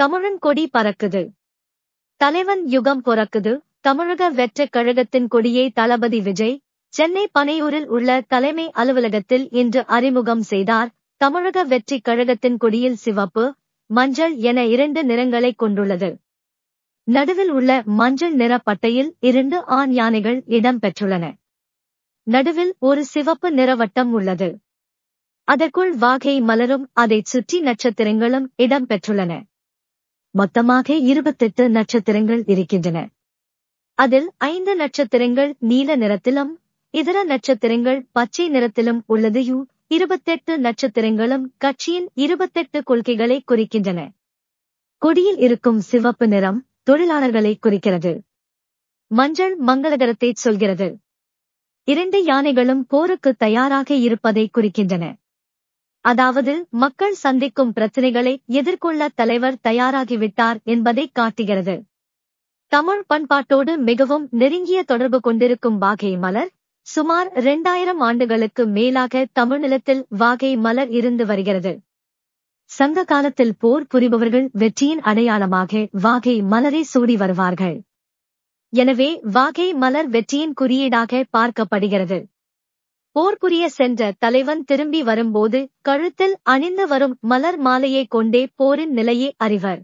தமிழன் கொடி பறக்குது தலைவன் யுகம் பொறக்குது தமிழக வெற்றக் கழகத்தின் கொடியை தளபதி விஜய் சென்னை பனையூரில் உள்ள தலைமை அலுவலகத்தில் இன்று அறிமுகம் செய்தார் தமிழக வெற்றிக் கழகத்தின் கொடியில் சிவப்பு மஞ்சள் என இரண்டு நிறங்களை கொண்டுள்ளது நடுவில் உள்ள மஞ்சள் நிற பட்டையில் இரண்டு ஆண் யானைகள் இடம்பெற்றுள்ளன நடுவில் ஒரு சிவப்பு நிறவட்டம் உள்ளது அதற்குள் வாகை மலரும் அதைச் சுற்றி நட்சத்திரங்களும் இடம்பெற்றுள்ளன மொத்தமாக இருபத்தெட்டு நட்சத்திரங்கள் இருக்கின்றன அதில் ஐந்து நட்சத்திரங்கள் நீல நிறத்திலும் இதர நட்சத்திரங்கள் பச்சை நிறத்திலும் உள்ளதையும் இருபத்தெட்டு நட்சத்திரங்களும் கட்சியின் இருபத்தெட்டு கொள்கைகளை குறிக்கின்றன கொடியில் இருக்கும் சிவப்பு நிறம் தொழிலாளர்களை குறிக்கிறது மஞ்சள் மங்களகரத்தை சொல்கிறது இரண்டு யானைகளும் போருக்கு தயாராக இருப்பதை குறிக்கின்றன அதாவது மக்கள் சந்திக்கும் பிரச்சினைகளை எதிர்கொள்ள தலைவர் தயாராகிவிட்டார் என்பதை காட்டுகிறது தமிழ் பண்பாட்டோடு மிகவும் நெருங்கிய தொடர்பு கொண்டிருக்கும் வாகை மலர் சுமார் இரண்டாயிரம் ஆண்டுகளுக்கு மேலாக தமிழ்நிலத்தில் வாகை மலர் இருந்து வருகிறது சங்க காலத்தில் போர் புரிபவர்கள் வெற்றியின் அடையாளமாக வாகை மலரை சூடி வருவார்கள் எனவே வாகை மலர் வெற்றியின் குறியீடாக பார்க்கப்படுகிறது போர்க்குரிய சென்ற தலைவன் திரும்பி வரும்போது கழுத்தில் அணிந்து வரும் மலர் மாலையை கொண்டே போரின் நிலையை அறிவர்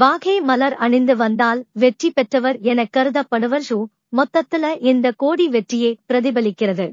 வாகே மலர் அணிந்து வந்தால் வெற்றி பெற்றவர் என கருதப்படுவர் ஷூ மொத்தத்துல இந்த கோடி வெற்றியை பிரதிபலிக்கிறது